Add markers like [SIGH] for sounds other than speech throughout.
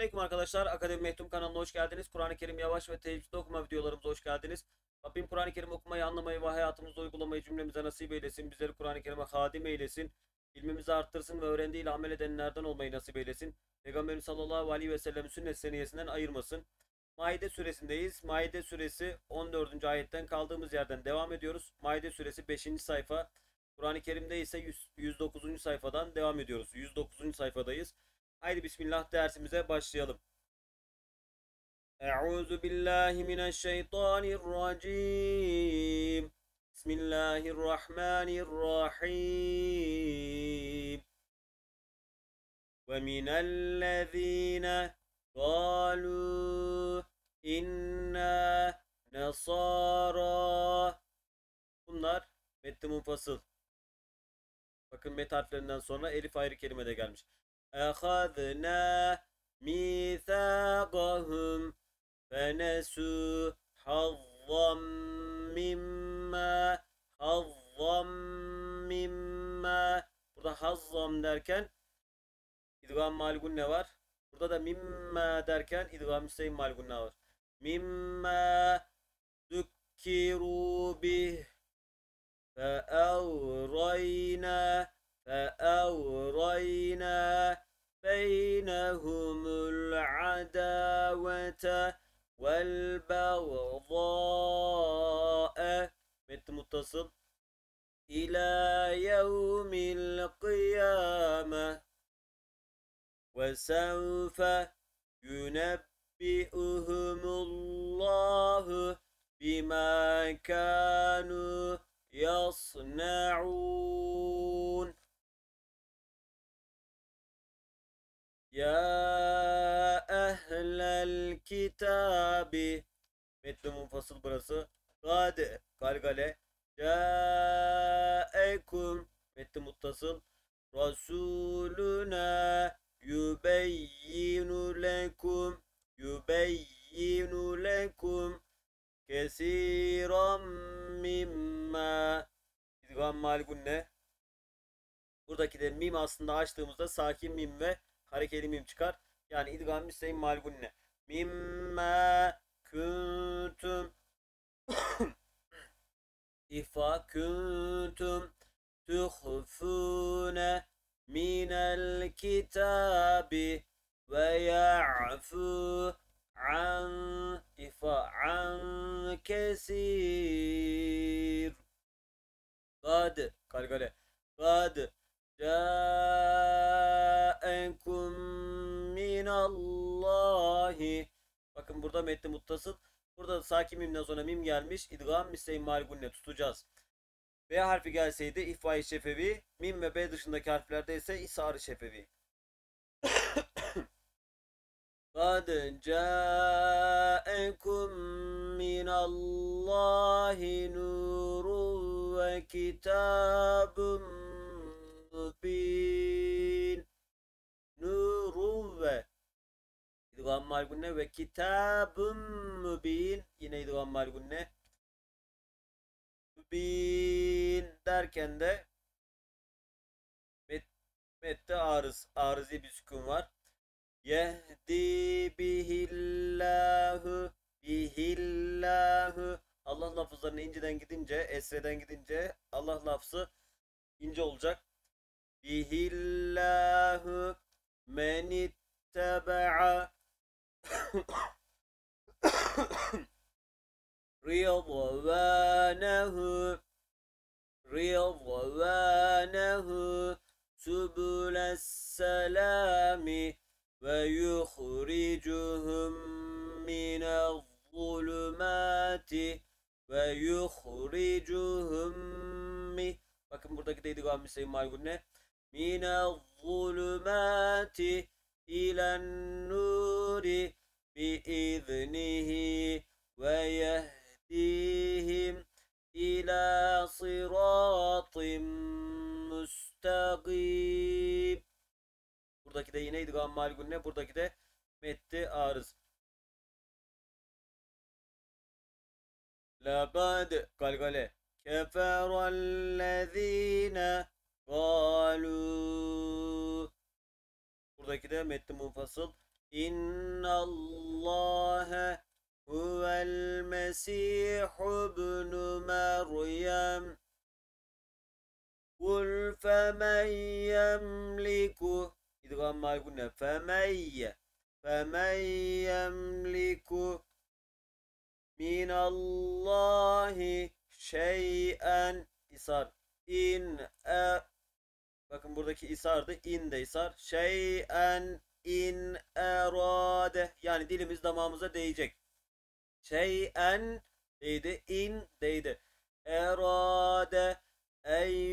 Selamünaleyküm arkadaşlar. Akademi Mehtum kanalına hoş geldiniz. Kur'an-ı Kerim yavaş ve tecvid okuma videolarımıza hoş geldiniz. Rabbim Kur'an-ı Kerim okumayı, anlamayı ve hayatımızda uygulamayı cümlemize nasip eylesin. Bizleri Kur'an-ı Kerim'e hadim eylesin. İlmimizi arttırsın ve öğrendiğiyle amel edenlerden olmayı nasip eylesin. Peygamberimiz sallallahu aleyhi ve sellem sünnet seniyesinden ayırmasın. Maide suresindeyiz. Maide suresi 14. ayetten kaldığımız yerden devam ediyoruz. Maide suresi 5. sayfa. Kur'an-ı Kerim'de ise 100, 109. sayfadan devam ediyoruz. 109. sayfadayız. Haydi Bismillah dersimize başlayalım. Euzu billahi mineşşeytanirracim. Bismillahirrahmanirrahim. Ve minellezine kalu inna nasara. Bunlar metni munfasıl. Bakın met harflerinden sonra elif ayrı kelime de gelmiş. أخذنا ميثاقهم فنسوا حظا mimma hazzam mimma burada hazzam derken idgam malgunne var. Burada da mimma derken idgam müstehim malgunne var. Mimma zükkiru bih fe evrayna فأورينا بينهم العداوة والبغضاء مت متصل إلى يوم القيامة وسوف ينبئهم الله بما كانوا يصنعون Ya ehlel kitabi. Metni munfasıl burası. Gade. Galgale. Câekum. Metni muttasıl. Rasuluna yubeyyinu lekum. Yubeyyinu lekum. Kesiran mimma. İdgam maligun ne? Buradaki de mim aslında açtığımızda sakin mim ve harekeli mim çıkar. Yani idgam müstehim malgunne. Mimme kütüm [COUGHS] ifa kütüm tuhfune minel kitabi ve ya'fu an ifa an kesir kad kalkale kad ca lekum minallahi. Bakın burada metni muttasıl. Burada sakin mimden sonra mim gelmiş. İdgam misleyin malgunne tutacağız. B harfi gelseydi ifa-i şefevi. Mim ve B dışındaki harflerde ise isarı şefevi. قَدْ جَاءَكُمْ مِنَ اللّٰهِ نُورٌ وَكِتَابٌ idgam var gunne ve kitabun mübin yine idgam var gunne. Mübin derken de met, mette arız, arızi bir sükun var. Yehdi bihillahu bihillahu Allah lafızlarını inceden gidince, esreden gidince رضوانه سبل السلام ويخرجهم من الظلمات ويخرجهم Bakın buradaki de idgam Hüseyin Malgun'e. Mine zulümati ilen nuri olan malgulne buradaki de metti arız. لقد قال كفر الذين قالوا Buradaki de metni munfasıl. İnna Allah huvel Mesih ibn Meryem. Kul femen yemliku idgam maygune. Femeyye. Femeyyemliku minallahi şeyen isar. in e Bakın buradaki isardı. in de isar. Şeyen in erade. Yani dilimiz damağımıza değecek. Şeyen değdi. in değdi. Erade ey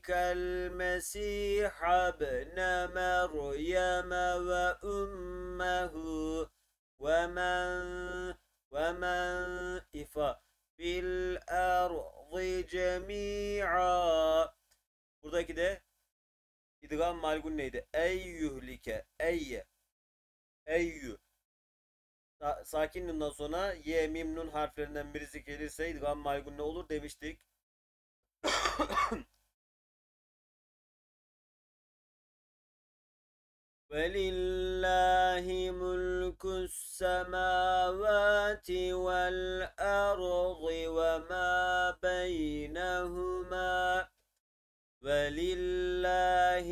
ذلك المسيح ابن مريم وأمه ومن ومن إفا في الأرض جميعا Buradaki de idgam malgun neydi? Eyyühlike, eyye, eyyü. Sakin sonra ye mim harflerinden birisi gelirse idgam malgun ne olur demiştik. ولله ملك السماوات والأرض وما بينهما ولله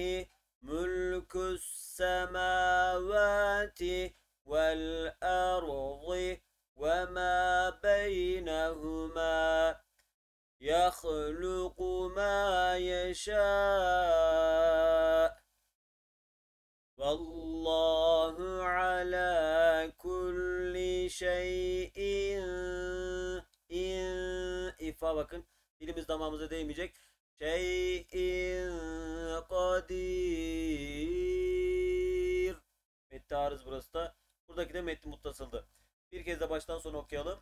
ملك السماوات والأرض وما بينهما يخلق ما يشاء Vallahu ala kulli şeyin in ifa bakın dilimiz damağımıza değmeyecek. Şeyin kadir. Metti arız burası da. Buradaki de metni muttasıldı. Bir kez de baştan sona okuyalım.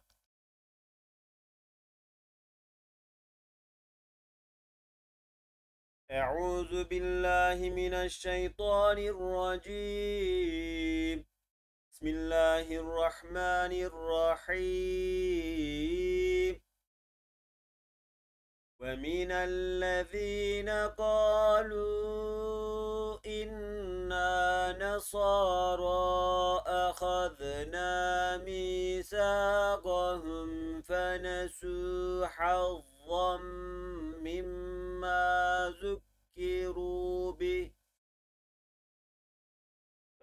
أعوذ بالله من الشيطان الرجيم بسم الله الرحمن الرحيم ومن الذين قالوا إنا نصارى أخذنا ميثاقهم فنسوا حظا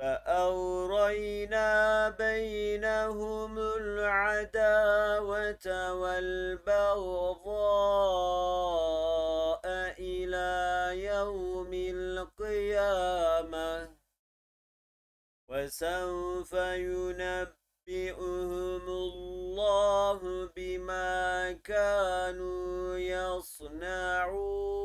فأورينا بينهم العداوة والبغضاء إلى يوم القيامة وسوف ينبئهم الله بما كانوا يصنعون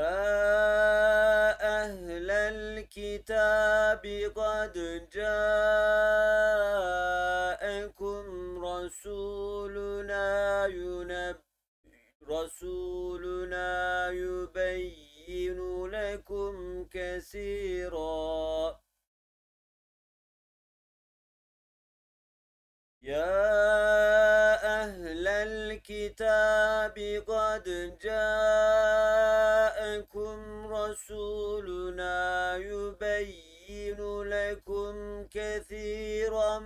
يا أهل الكتاب قد جاءكم رسولنا ينب رسولنا يبين لكم كثيراً يا أهل الكتاب قد جاءكم رسولنا يبين لكم كثيرا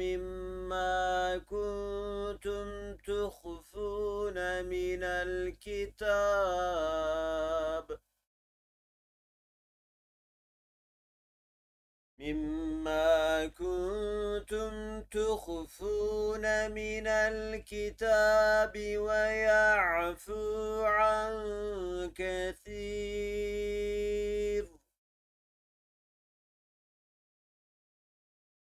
مما كنتم تخفون من الكتاب مما كنتم وأنتم تخفون من الكتاب ويعفو عن كثير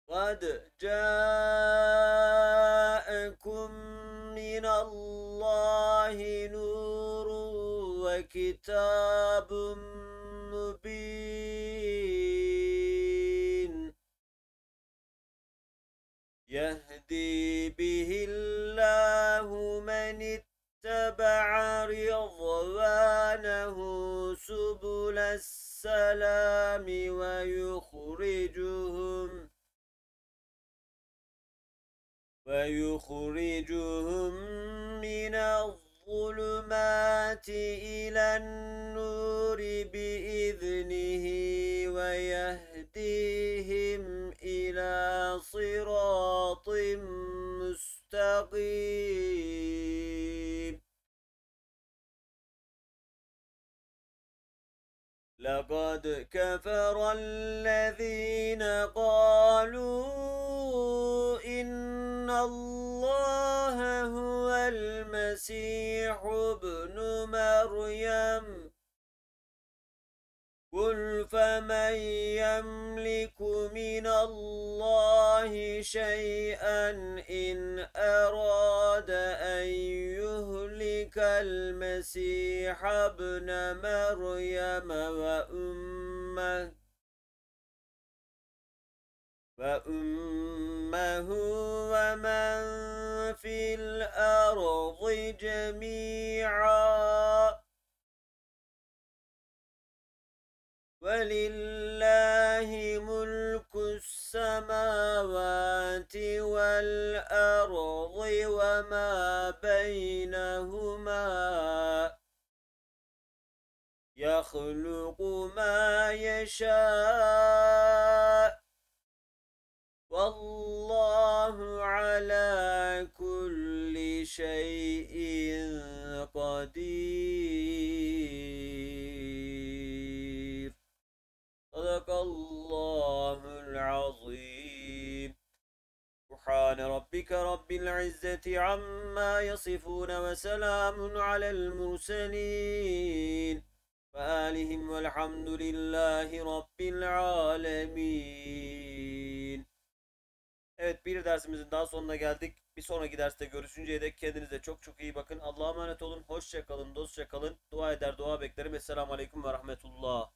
قد جاءكم من الله نور وكتاب مبين يهدي به الله من اتبع رضوانه سبل السلام ويخرجهم ويخرجهم من الظلمات إلى النور بإذنه ويهديهم إلى صراط مستقيم لقد كفر الذين قالوا إن الله هو المسيح ابن مريم قل فمن يملك من الله شيئا إن أراد أن يهلك المسيح ابن مريم وأمه وأمه ومن في الأرض ولله ملك السماوات والأرض وما بينهما يخلق ما يشاء والله على كل شيء قدير ربك رب العزة عما يصفون وسلام على المرسلين فآلهم والحمد لله رب العالمين Evet bir dersimizin daha sonuna geldik. Bir sonraki derste görüşünceye dek kendinize çok çok iyi bakın. Allah'a emanet olun. Hoşça kalın, dostça kalın. Dua eder, dua beklerim. Esselamu Aleyküm ve Rahmetullah.